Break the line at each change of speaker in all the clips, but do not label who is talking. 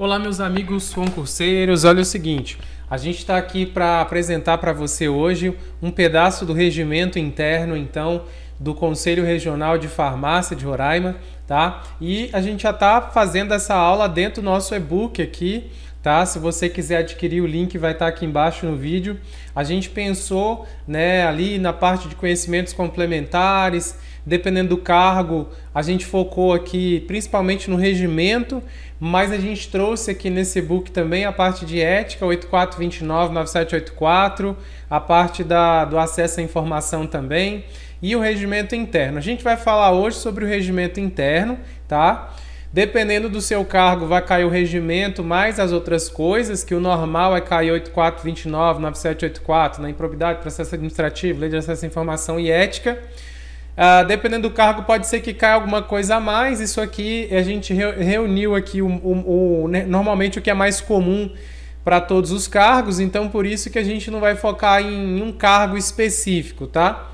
Olá, meus amigos concurseiros. Olha o seguinte, a gente está aqui para apresentar para você hoje um pedaço do regimento interno, então, do Conselho Regional de Farmácia de Roraima, tá? E a gente já está fazendo essa aula dentro do nosso e-book aqui, tá? Se você quiser adquirir o link, vai estar tá aqui embaixo no vídeo. A gente pensou, né, ali na parte de conhecimentos complementares dependendo do cargo, a gente focou aqui principalmente no regimento, mas a gente trouxe aqui nesse book também a parte de ética 8429 9784, a parte da, do acesso à informação também e o regimento interno. A gente vai falar hoje sobre o regimento interno, tá? Dependendo do seu cargo, vai cair o regimento mais as outras coisas, que o normal é cair 8429, 9784, na improbidade, processo administrativo, lei de acesso à informação e ética. Uh, dependendo do cargo, pode ser que caia alguma coisa a mais. Isso aqui a gente reuniu aqui o, o, o né, normalmente o que é mais comum para todos os cargos, então por isso que a gente não vai focar em um cargo específico, tá?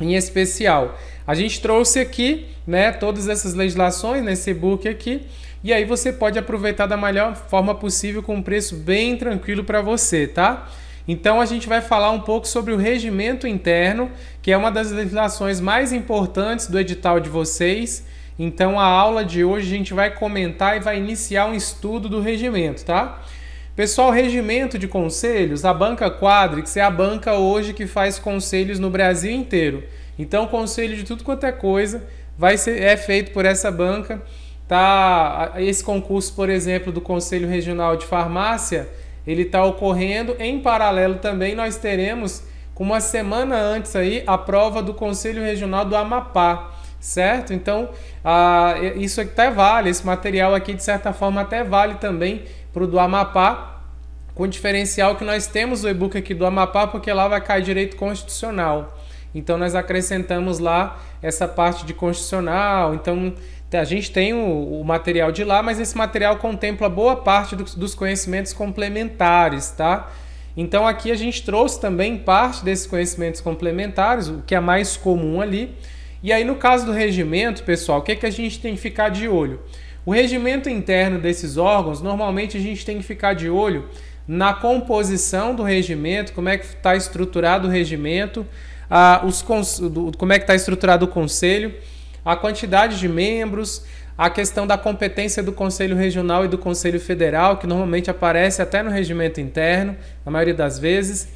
Em especial. A gente trouxe aqui, né, todas essas legislações nesse book aqui, e aí você pode aproveitar da melhor forma possível com um preço bem tranquilo para você, tá? Então a gente vai falar um pouco sobre o regimento interno, que é uma das legislações mais importantes do edital de vocês. Então a aula de hoje a gente vai comentar e vai iniciar um estudo do regimento, tá? Pessoal, regimento de conselhos, a banca Quadrix é a banca hoje que faz conselhos no Brasil inteiro. Então, conselho de tudo quanto é coisa vai ser, é feito por essa banca. Tá? Esse concurso, por exemplo, do Conselho Regional de Farmácia ele está ocorrendo. Em paralelo também nós teremos uma semana antes aí a prova do Conselho Regional do Amapá, certo? Então ah, isso até vale, esse material aqui de certa forma até vale também para o do Amapá, com o diferencial que nós temos o e-book aqui do Amapá, porque lá vai cair direito constitucional. Então nós acrescentamos lá essa parte de constitucional, então Tá, a gente tem o, o, material de lá, mas esse material contempla boa parte do, dos conhecimentos complementares, tá? Então aqui a gente trouxe também parte desses conhecimentos complementares, o que é mais comum ali. E aí no caso do regimento, pessoal, o que, é que a gente tem que ficar de olho? O regimento interno desses órgãos, normalmente a gente tem que ficar de olho na composição do regimento, como é que está estruturado o regimento, ah, os, como é que está estruturado o conselho a quantidade de membros, a questão da competência do Conselho Regional e do Conselho Federal, que normalmente aparece até no regimento interno, na maioria das vezes.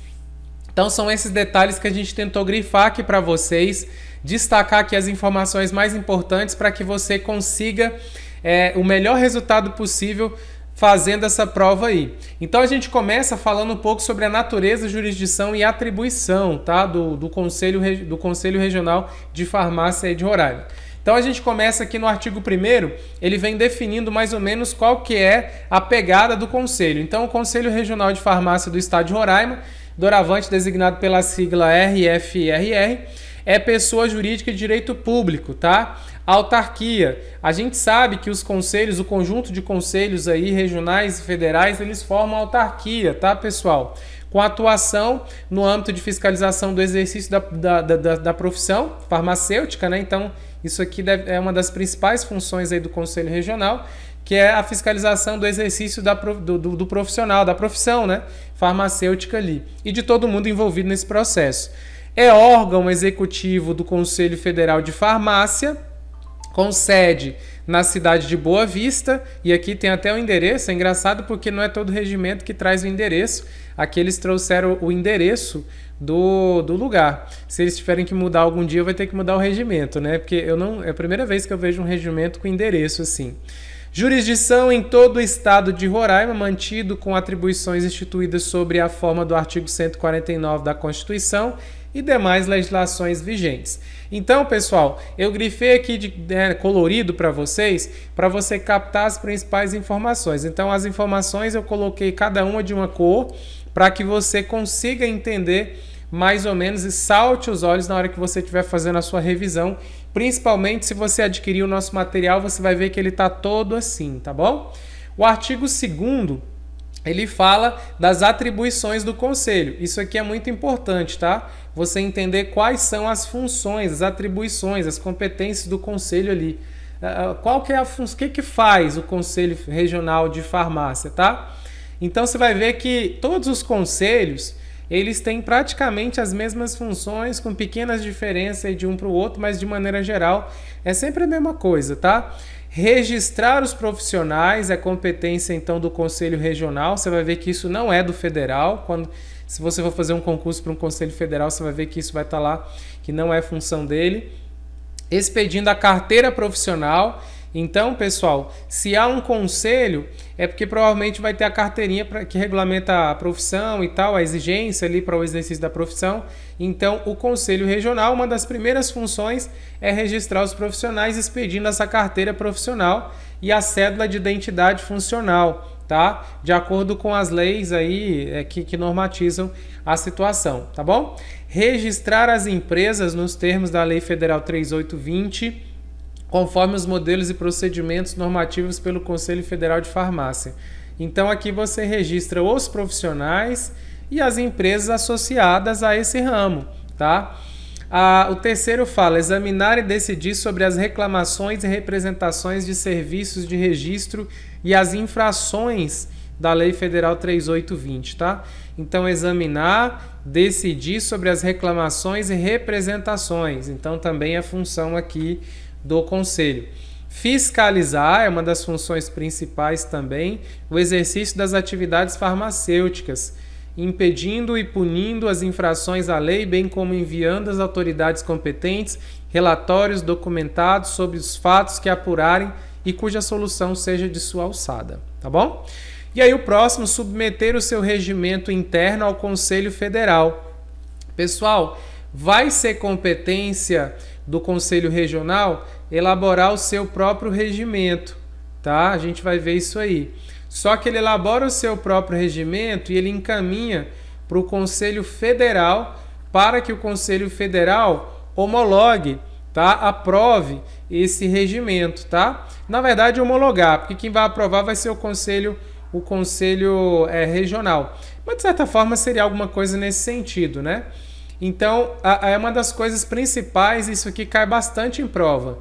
Então são esses detalhes que a gente tentou grifar aqui para vocês, destacar aqui as informações mais importantes para que você consiga é, o melhor resultado possível fazendo essa prova aí. Então a gente começa falando um pouco sobre a natureza, jurisdição e atribuição tá? do, do, Conselho, do Conselho Regional de Farmácia de Roraima. Então a gente começa aqui no artigo 1 ele vem definindo mais ou menos qual que é a pegada do Conselho. Então o Conselho Regional de Farmácia do Estado de Roraima, doravante designado pela sigla RFRR, é pessoa jurídica de direito público, tá? A autarquia. A gente sabe que os conselhos, o conjunto de conselhos aí regionais e federais, eles formam autarquia, tá, pessoal? Com atuação no âmbito de fiscalização do exercício da, da, da, da profissão farmacêutica, né? Então, isso aqui deve, é uma das principais funções aí do Conselho Regional, que é a fiscalização do exercício da, do, do, do profissional, da profissão, né? Farmacêutica ali. E de todo mundo envolvido nesse processo. É órgão executivo do Conselho Federal de Farmácia com sede na cidade de Boa Vista, e aqui tem até o endereço, é engraçado porque não é todo regimento que traz o endereço, aqui eles trouxeram o endereço do, do lugar. Se eles tiverem que mudar algum dia, vai ter que mudar o regimento, né? Porque eu não, é a primeira vez que eu vejo um regimento com endereço assim. Jurisdição em todo o estado de Roraima, mantido com atribuições instituídas sobre a forma do artigo 149 da Constituição e demais legislações vigentes. Então, pessoal, eu grifei aqui de, né, colorido para vocês, para você captar as principais informações. Então, as informações eu coloquei cada uma de uma cor, para que você consiga entender mais ou menos e salte os olhos na hora que você estiver fazendo a sua revisão. Principalmente se você adquirir o nosso material, você vai ver que ele está todo assim, tá bom? O artigo 2 ele fala das atribuições do conselho. Isso aqui é muito importante, tá? Você entender quais são as funções, as atribuições, as competências do conselho ali. Ah, ah, qual que é a função? O que, que faz o Conselho Regional de Farmácia, tá? Então você vai ver que todos os conselhos eles têm praticamente as mesmas funções, com pequenas diferenças de um para o outro, mas de maneira geral é sempre a mesma coisa, tá? Registrar os profissionais é competência então do Conselho Regional. Você vai ver que isso não é do federal. Quando, se você for fazer um concurso para um Conselho Federal, você vai ver que isso vai estar tá lá, que não é função dele. Expedindo a carteira profissional então, pessoal, se há um conselho, é porque provavelmente vai ter a carteirinha pra, que regulamenta a profissão e tal, a exigência ali para o exercício da profissão. Então, o Conselho Regional, uma das primeiras funções é registrar os profissionais expedindo essa carteira profissional e a cédula de identidade funcional, tá? De acordo com as leis aí é, que, que normatizam a situação, tá bom? Registrar as empresas nos termos da Lei Federal 3820 conforme os modelos e procedimentos normativos pelo Conselho Federal de Farmácia. Então aqui você registra os profissionais e as empresas associadas a esse ramo, tá? Ah, o terceiro fala examinar e decidir sobre as reclamações e representações de serviços de registro e as infrações da Lei Federal 3820, tá? Então examinar, decidir sobre as reclamações e representações. Então também a é função aqui do Conselho. Fiscalizar é uma das funções principais também o exercício das atividades farmacêuticas, impedindo e punindo as infrações à lei, bem como enviando às autoridades competentes relatórios documentados sobre os fatos que apurarem e cuja solução seja de sua alçada, tá bom? E aí o próximo, submeter o seu regimento interno ao Conselho Federal. Pessoal, vai ser competência do Conselho Regional elaborar o seu próprio regimento, tá? A gente vai ver isso aí. Só que ele elabora o seu próprio regimento e ele encaminha para o Conselho Federal para que o Conselho Federal homologue, tá? Aprove esse regimento, tá? Na verdade, homologar, porque quem vai aprovar vai ser o Conselho o Conselho é, Regional. Mas de certa forma seria alguma coisa nesse sentido, né? Então, é uma das coisas principais, isso aqui cai bastante em prova.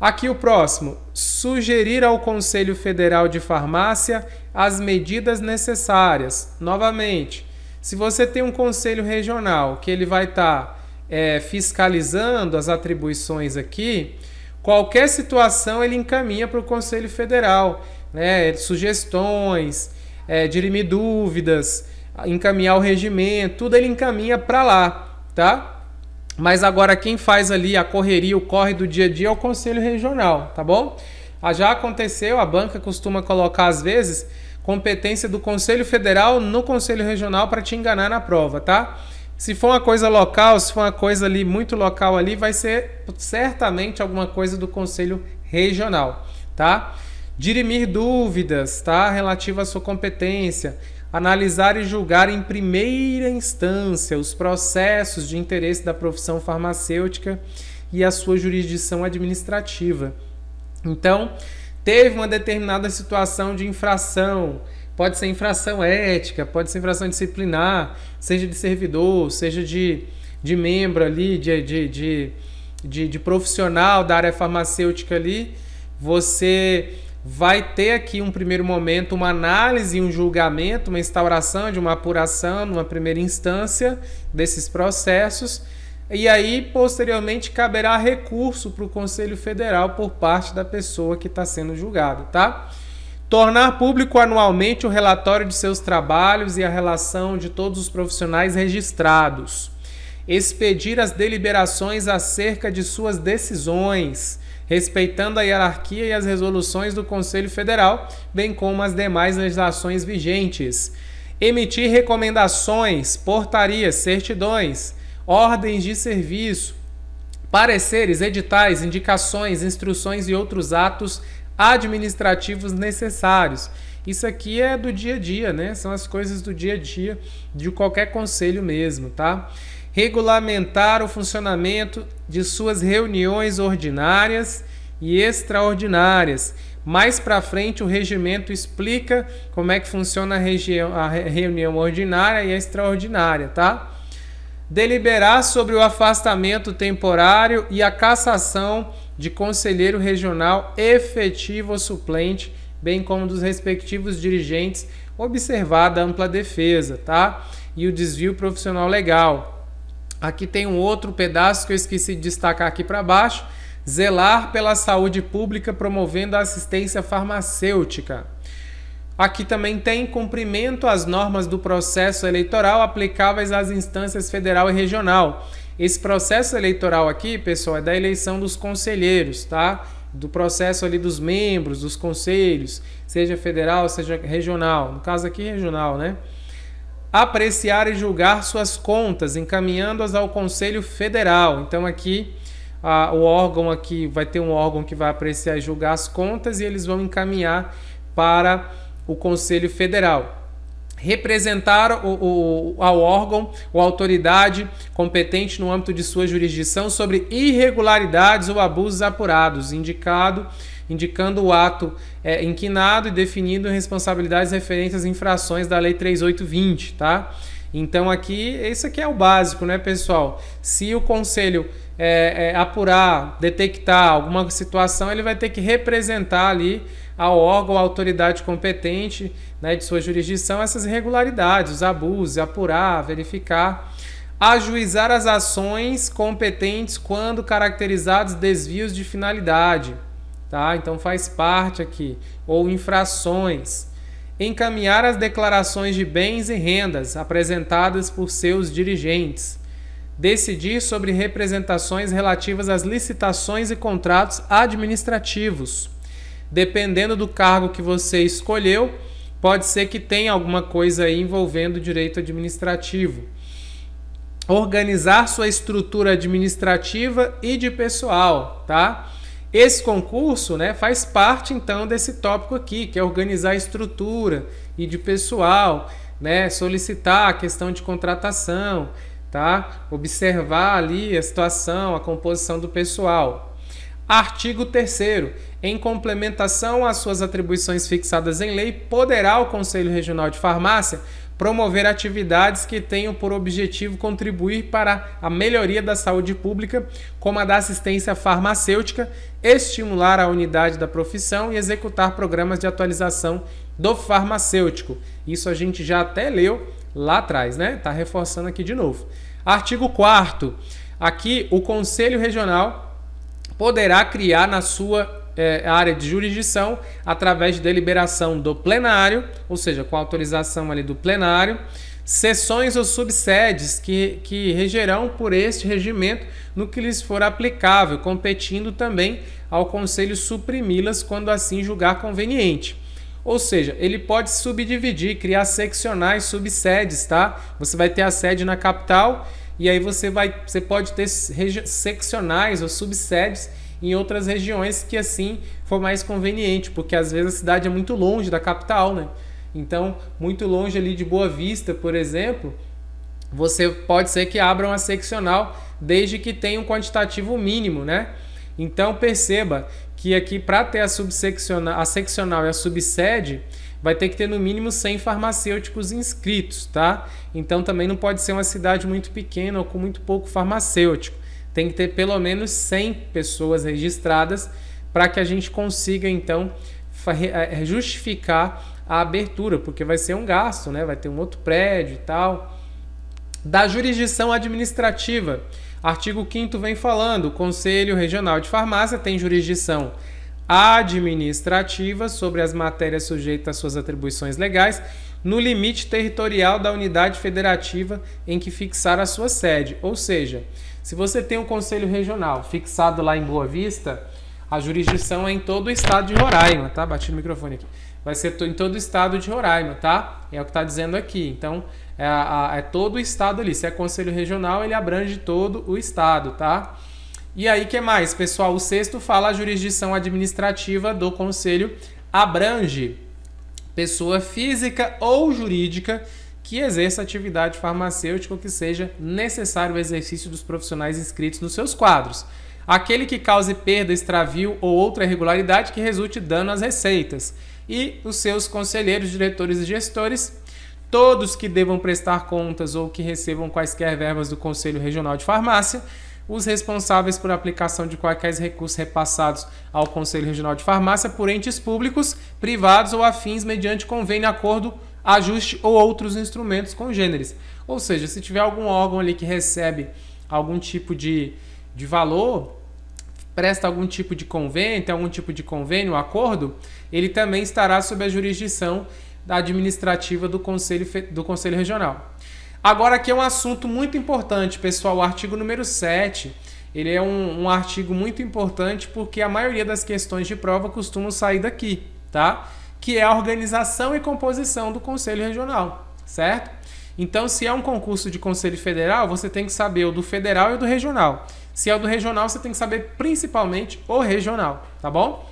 Aqui o próximo, sugerir ao Conselho Federal de Farmácia as medidas necessárias. Novamente, se você tem um conselho regional que ele vai estar tá, é, fiscalizando as atribuições aqui, qualquer situação ele encaminha para o Conselho Federal, né? Sugestões, é, dirimir dúvidas, encaminhar o regimento, tudo ele encaminha para lá tá? Mas agora quem faz ali a correria, o corre do dia a dia é o conselho regional, tá bom? Ah, já aconteceu, a banca costuma colocar às vezes competência do conselho federal no conselho regional para te enganar na prova, tá? Se for uma coisa local, se for uma coisa ali muito local ali, vai ser certamente alguma coisa do conselho regional, tá? Dirimir dúvidas, tá? Relativa à sua competência analisar e julgar em primeira instância os processos de interesse da profissão farmacêutica e a sua jurisdição administrativa. Então, teve uma determinada situação de infração, pode ser infração ética, pode ser infração disciplinar, seja de servidor, seja de, de membro ali, de, de, de, de, de profissional da área farmacêutica ali, você vai ter aqui um primeiro momento uma análise, um julgamento, uma instauração de uma apuração numa primeira instância desses processos. E aí, posteriormente, caberá recurso para o Conselho Federal por parte da pessoa que está sendo julgada, tá? Tornar público anualmente o relatório de seus trabalhos e a relação de todos os profissionais registrados. Expedir as deliberações acerca de suas decisões respeitando a hierarquia e as resoluções do Conselho Federal, bem como as demais legislações vigentes. Emitir recomendações, portarias, certidões, ordens de serviço, pareceres, editais, indicações, instruções e outros atos administrativos necessários. Isso aqui é do dia a dia, né? São as coisas do dia a dia de qualquer conselho mesmo, tá? regulamentar o funcionamento de suas reuniões ordinárias e extraordinárias. Mais para frente, o regimento explica como é que funciona a, a reunião ordinária e a extraordinária, tá? Deliberar sobre o afastamento temporário e a cassação de conselheiro regional efetivo ou suplente, bem como dos respectivos dirigentes, observada a ampla defesa, tá? E o desvio profissional legal. Aqui tem um outro pedaço que eu esqueci de destacar aqui para baixo. Zelar pela saúde pública promovendo a assistência farmacêutica. Aqui também tem cumprimento às normas do processo eleitoral aplicáveis às instâncias federal e regional. Esse processo eleitoral aqui, pessoal, é da eleição dos conselheiros, tá? Do processo ali dos membros, dos conselhos, seja federal, seja regional. No caso aqui, regional, né? apreciar e julgar suas contas, encaminhando-as ao Conselho Federal. Então aqui a, o órgão aqui vai ter um órgão que vai apreciar e julgar as contas e eles vão encaminhar para o Conselho Federal. Representar o, o, ao órgão ou autoridade competente no âmbito de sua jurisdição sobre irregularidades ou abusos apurados, indicado indicando o ato é, inquinado e definindo responsabilidades referentes às infrações da Lei 3820, tá? Então aqui, isso aqui é o básico, né, pessoal? Se o conselho é, é, apurar, detectar alguma situação, ele vai ter que representar ali ao órgão, à autoridade competente né, de sua jurisdição essas irregularidades, os abusos, apurar, verificar ajuizar as ações competentes quando caracterizados desvios de finalidade tá? Então faz parte aqui. Ou infrações. Encaminhar as declarações de bens e rendas apresentadas por seus dirigentes. Decidir sobre representações relativas às licitações e contratos administrativos. Dependendo do cargo que você escolheu, pode ser que tenha alguma coisa aí envolvendo direito administrativo. Organizar sua estrutura administrativa e de pessoal, tá? Esse concurso né, faz parte então desse tópico aqui, que é organizar a estrutura e de pessoal, né, solicitar a questão de contratação, tá? observar ali a situação, a composição do pessoal. Artigo 3 Em complementação às suas atribuições fixadas em lei, poderá o Conselho Regional de Farmácia promover atividades que tenham por objetivo contribuir para a melhoria da saúde pública, como a da assistência farmacêutica, estimular a unidade da profissão e executar programas de atualização do farmacêutico. Isso a gente já até leu lá atrás, né? Tá reforçando aqui de novo. Artigo 4 Aqui o Conselho Regional poderá criar na sua é, área de jurisdição através de deliberação do plenário, ou seja, com autorização ali do plenário, sessões ou subsedes que, que regerão por este regimento no que lhes for aplicável, competindo também ao Conselho suprimi-las quando assim julgar conveniente. Ou seja, ele pode subdividir, criar seccionais, subsedes, tá? Você vai ter a sede na capital e aí você vai, você pode ter seccionais ou subsedes em outras regiões que assim for mais conveniente, porque às vezes a cidade é muito longe da capital, né? Então, muito longe ali de Boa Vista, por exemplo, você pode ser que abra uma seccional desde que tenha um quantitativo mínimo, né? Então, perceba que aqui para ter a subseccional, a seccional e a subsede, vai ter que ter no mínimo 100 farmacêuticos inscritos, tá? Então também não pode ser uma cidade muito pequena ou com muito pouco farmacêutico tem que ter pelo menos 100 pessoas registradas para que a gente consiga então eh, justificar a abertura, porque vai ser um gasto, né? Vai ter um outro prédio e tal. Da jurisdição administrativa, artigo 5 vem falando, o Conselho Regional de Farmácia tem jurisdição administrativa sobre as matérias sujeitas às suas atribuições legais no limite territorial da unidade federativa em que fixar a sua sede, ou seja, se você tem um conselho regional fixado lá em Boa Vista, a jurisdição é em todo o estado de Roraima, tá? Bati no microfone aqui. Vai ser em todo o estado de Roraima, tá? É o que está dizendo aqui. Então, é, é, todo o estado ali. Se é conselho regional, ele abrange todo o estado, tá? E aí, que mais, pessoal? O sexto fala a jurisdição administrativa do conselho abrange pessoa física ou jurídica que exerça atividade farmacêutica ou que seja necessário o exercício dos profissionais inscritos nos seus quadros. Aquele que cause perda, extravio ou outra irregularidade que resulte dano às receitas. E os seus conselheiros, diretores e gestores todos que devam prestar contas ou que recebam quaisquer verbas do Conselho Regional de Farmácia, os responsáveis por aplicação de quaisquer recursos repassados ao Conselho Regional de Farmácia por entes públicos, privados ou afins mediante convênio, acordo ajuste ou outros instrumentos congêneres. Ou seja, se tiver algum órgão ali que recebe algum tipo de, de valor, presta algum tipo de convênio, tem algum tipo de convênio, acordo, ele também estará sob a jurisdição administrativa do Conselho, do Conselho Regional. Agora aqui é um assunto muito importante, pessoal, o artigo número 7, ele é um, um artigo muito importante porque a maioria das questões de prova costumam sair daqui, tá? que é a organização e composição do Conselho Regional, certo? Então, se é um concurso de Conselho Federal, você tem que saber o do federal e o do regional. Se é o do regional, você tem que saber principalmente o regional, tá bom?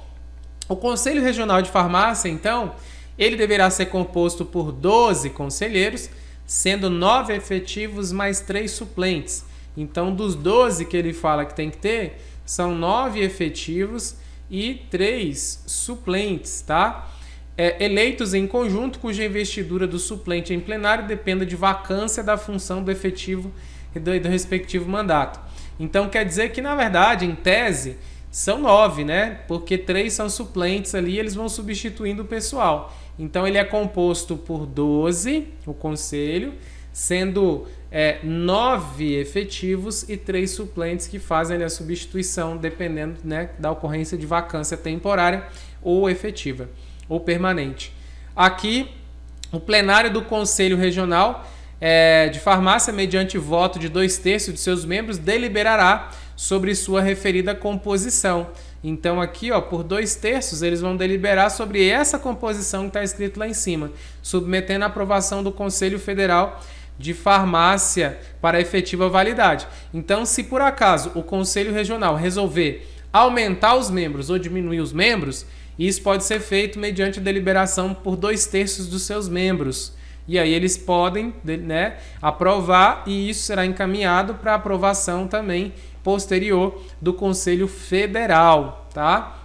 O Conselho Regional de Farmácia, então, ele deverá ser composto por 12 conselheiros, sendo 9 efetivos mais 3 suplentes. Então, dos 12 que ele fala que tem que ter, são 9 efetivos e 3 suplentes, tá? é, eleitos em conjunto, cuja investidura do suplente em plenário dependa de vacância da função do efetivo e do, do respectivo mandato. Então quer dizer que, na verdade, em tese, são nove, né? Porque três são suplentes ali e eles vão substituindo o pessoal. Então ele é composto por 12, o conselho, sendo é, nove efetivos e três suplentes que fazem ali, a substituição, dependendo né, da ocorrência de vacância temporária ou efetiva ou permanente. Aqui, o plenário do Conselho Regional é, de Farmácia, mediante voto de dois terços de seus membros, deliberará sobre sua referida composição. Então, aqui, ó, por dois terços, eles vão deliberar sobre essa composição que está escrito lá em cima, submetendo a aprovação do Conselho Federal de Farmácia para efetiva validade. Então, se por acaso o Conselho Regional resolver aumentar os membros ou diminuir os membros, e isso pode ser feito mediante a deliberação por dois terços dos seus membros. E aí eles podem né, aprovar e isso será encaminhado para aprovação também posterior do Conselho Federal, tá?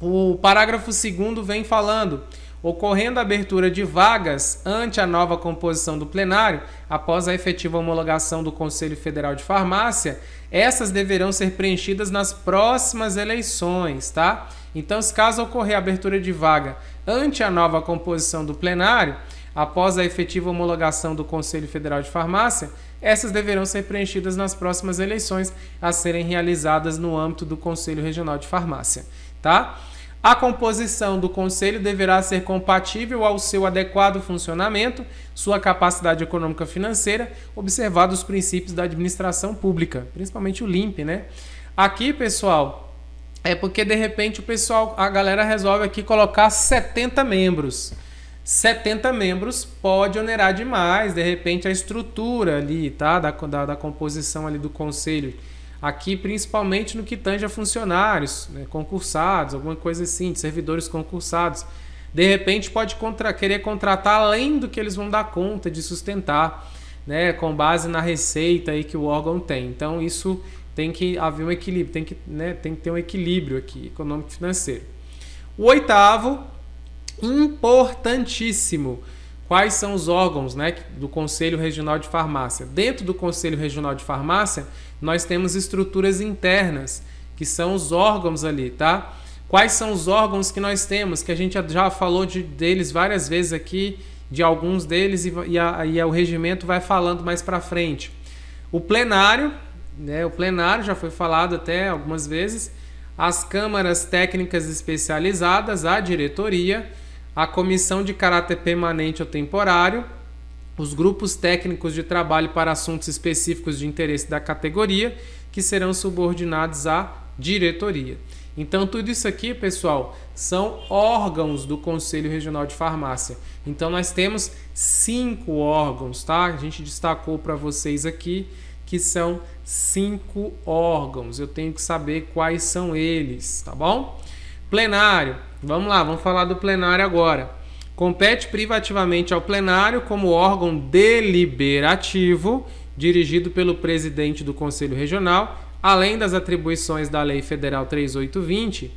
O parágrafo 2 vem falando: ocorrendo a abertura de vagas ante a nova composição do plenário, após a efetiva homologação do Conselho Federal de Farmácia, essas deverão ser preenchidas nas próximas eleições, tá? Então, se caso ocorrer abertura de vaga ante a nova composição do plenário, após a efetiva homologação do Conselho Federal de Farmácia, essas deverão ser preenchidas nas próximas eleições a serem realizadas no âmbito do Conselho Regional de Farmácia, tá? A composição do conselho deverá ser compatível ao seu adequado funcionamento, sua capacidade econômica financeira, observados os princípios da administração pública, principalmente o LIMP, né? Aqui, pessoal, é porque de repente o pessoal, a galera resolve aqui colocar 70 membros. 70 membros pode onerar demais, de repente, a estrutura ali, tá? Da, da, da composição ali do conselho. Aqui, principalmente no que tange a funcionários, né? concursados, alguma coisa assim, de servidores concursados. De repente pode contra, querer contratar além do que eles vão dar conta de sustentar né, com base na receita aí que o órgão tem. Então isso tem que haver um equilíbrio, tem que, né, tem que ter um equilíbrio aqui econômico e financeiro. O oitavo, importantíssimo, quais são os órgãos né, do Conselho Regional de Farmácia. Dentro do Conselho Regional de Farmácia, nós temos estruturas internas, que são os órgãos ali, tá? Quais são os órgãos que nós temos, que a gente já falou de, deles várias vezes aqui, de alguns deles e, e, o regimento vai falando mais para frente. O plenário, né, o plenário já foi falado até algumas vezes, as câmaras técnicas especializadas, a diretoria, a comissão de caráter permanente ou temporário, os grupos técnicos de trabalho para assuntos específicos de interesse da categoria, que serão subordinados à diretoria. Então, tudo isso aqui, pessoal, são órgãos do Conselho Regional de Farmácia. Então, nós temos cinco órgãos, tá? A gente destacou para vocês aqui que são cinco órgãos. Eu tenho que saber quais são eles, tá bom? Plenário. Vamos lá, vamos falar do plenário agora. Compete privativamente ao plenário como órgão deliberativo, dirigido pelo presidente do Conselho Regional além das atribuições da Lei Federal 3820,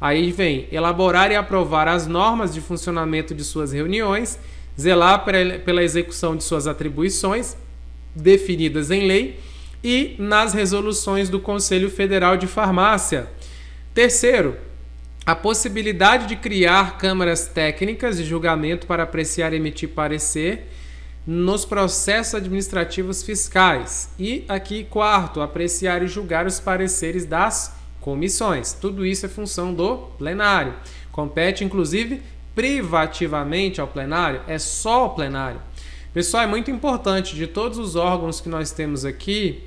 aí vem elaborar e aprovar as normas de funcionamento de suas reuniões, zelar pela execução de suas atribuições definidas em lei e nas resoluções do Conselho Federal de Farmácia. Terceiro, a possibilidade de criar câmaras técnicas de julgamento para apreciar e emitir parecer nos processos administrativos fiscais. E aqui, quarto, apreciar e julgar os pareceres das comissões. Tudo isso é função do plenário. Compete, inclusive, privativamente ao plenário, é só o plenário. Pessoal, é muito importante, de todos os órgãos que nós temos aqui,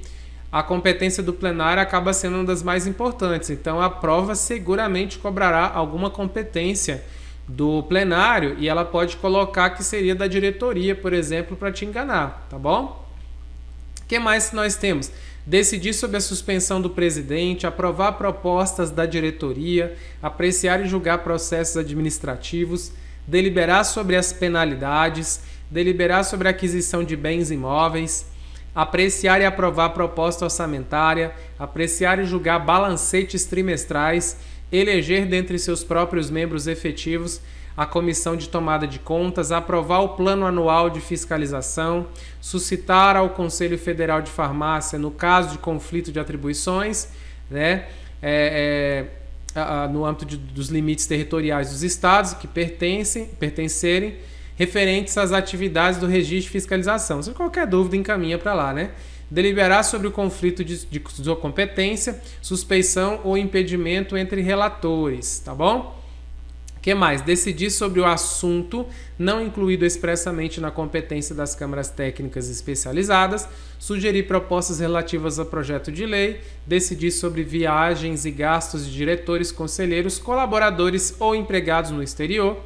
a competência do plenário acaba sendo uma das mais importantes. Então, a prova seguramente cobrará alguma competência do plenário e ela pode colocar que seria da diretoria, por exemplo, para te enganar, tá bom? O que mais nós temos? Decidir sobre a suspensão do presidente, aprovar propostas da diretoria, apreciar e julgar processos administrativos, deliberar sobre as penalidades, deliberar sobre a aquisição de bens imóveis, apreciar e aprovar proposta orçamentária, apreciar e julgar balancetes trimestrais, eleger dentre seus próprios membros efetivos a comissão de tomada de contas, aprovar o plano anual de fiscalização, suscitar ao Conselho Federal de Farmácia, no caso de conflito de atribuições, né, é, é, a, a, no âmbito de, dos limites territoriais dos estados que pertencem, pertencerem, referentes às atividades do registro de fiscalização. Se qualquer dúvida, encaminha para lá, né? deliberar sobre o conflito de, de sua competência, suspeição ou impedimento entre relatores, tá bom? que mais? Decidir sobre o assunto não incluído expressamente na competência das câmaras técnicas especializadas, sugerir propostas relativas ao projeto de lei, decidir sobre viagens e gastos de diretores, conselheiros, colaboradores ou empregados no exterior,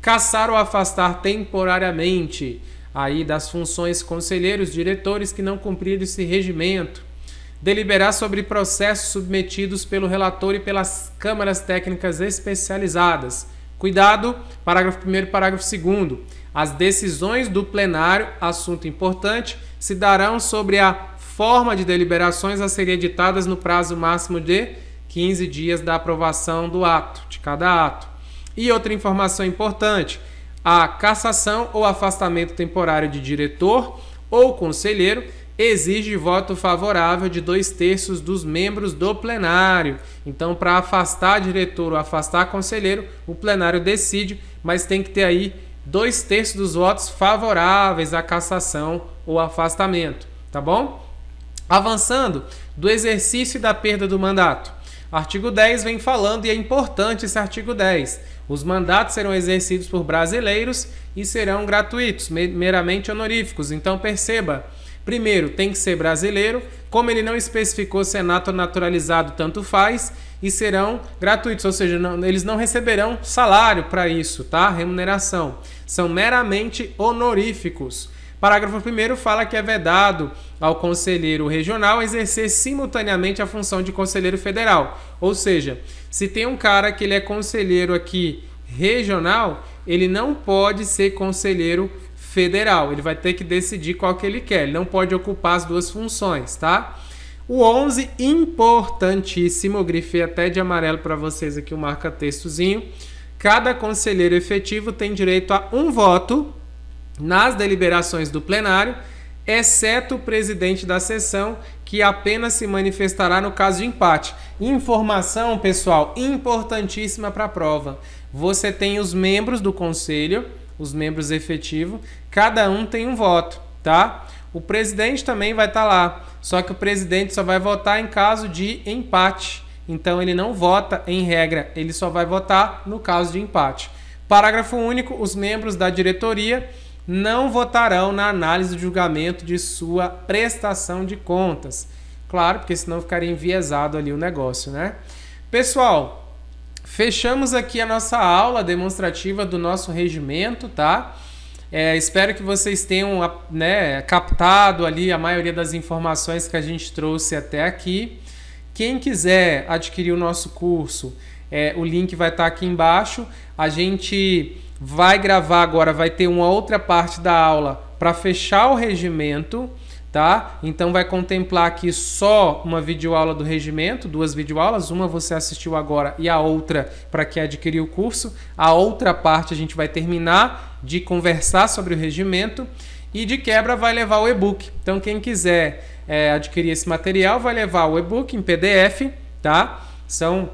caçar ou afastar temporariamente aí das funções conselheiros, diretores que não cumpriram esse regimento. Deliberar sobre processos submetidos pelo relator e pelas câmaras técnicas especializadas. Cuidado, parágrafo 1 parágrafo 2 As decisões do plenário, assunto importante, se darão sobre a forma de deliberações a serem editadas no prazo máximo de 15 dias da aprovação do ato, de cada ato. E outra informação importante, a cassação ou afastamento temporário de diretor ou conselheiro exige voto favorável de dois terços dos membros do plenário. Então, para afastar diretor ou afastar conselheiro, o plenário decide, mas tem que ter aí dois terços dos votos favoráveis à cassação ou afastamento, tá bom? Avançando do exercício e da perda do mandato. Artigo 10 vem falando e é importante esse artigo 10 os mandatos serão exercidos por brasileiros e serão gratuitos, meramente honoríficos. Então perceba, primeiro, tem que ser brasileiro, como ele não especificou senato é ou naturalizado, tanto faz, e serão gratuitos, ou seja, não, eles não receberão salário para isso, tá? Remuneração. São meramente honoríficos. Parágrafo 1 fala que é vedado ao conselheiro regional exercer simultaneamente a função de conselheiro federal. Ou seja, se tem um cara que ele é conselheiro aqui regional, ele não pode ser conselheiro federal. Ele vai ter que decidir qual que ele quer. Ele não pode ocupar as duas funções, tá? O 11, importantíssimo, grifei até de amarelo para vocês aqui o um marca-textozinho. Cada conselheiro efetivo tem direito a um voto nas deliberações do plenário, exceto o presidente da sessão, que apenas se manifestará no caso de empate. Informação, pessoal, importantíssima para a prova. Você tem os membros do conselho, os membros efetivos, cada um tem um voto, tá? O presidente também vai estar tá lá, só que o presidente só vai votar em caso de empate. Então ele não vota em regra, ele só vai votar no caso de empate. Parágrafo único: os membros da diretoria não votarão na análise do julgamento de sua prestação de contas. Claro, porque senão ficaria enviesado ali o negócio, né? Pessoal, fechamos aqui a nossa aula demonstrativa do nosso regimento, tá? É, espero que vocês tenham né, captado ali a maioria das informações que a gente trouxe até aqui. Quem quiser adquirir o nosso curso, é, o link vai estar aqui embaixo. A gente vai gravar agora, vai ter uma outra parte da aula para fechar o regimento, tá? Então vai contemplar aqui só uma videoaula do regimento, duas videoaulas, uma você assistiu agora e a outra para quem adquiriu o curso. A outra parte a gente vai terminar de conversar sobre o regimento e de quebra vai levar o e-book. Então quem quiser é, adquirir esse material vai levar o e-book em PDF, tá? São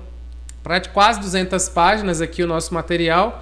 quase 200 páginas aqui o nosso material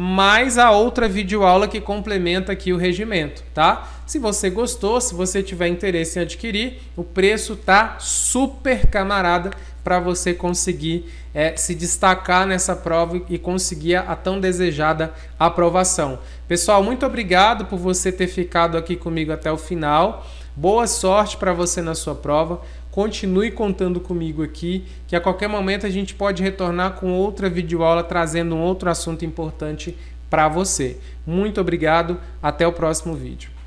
mais a outra videoaula que complementa aqui o regimento, tá? Se você gostou, se você tiver interesse em adquirir, o preço tá super camarada para você conseguir é, se destacar nessa prova e conseguir a, a tão desejada aprovação. Pessoal, muito obrigado por você ter ficado aqui comigo até o final. Boa sorte para você na sua prova continue contando comigo aqui, que a qualquer momento a gente pode retornar com outra videoaula trazendo um outro assunto importante para você. Muito obrigado, até o próximo vídeo.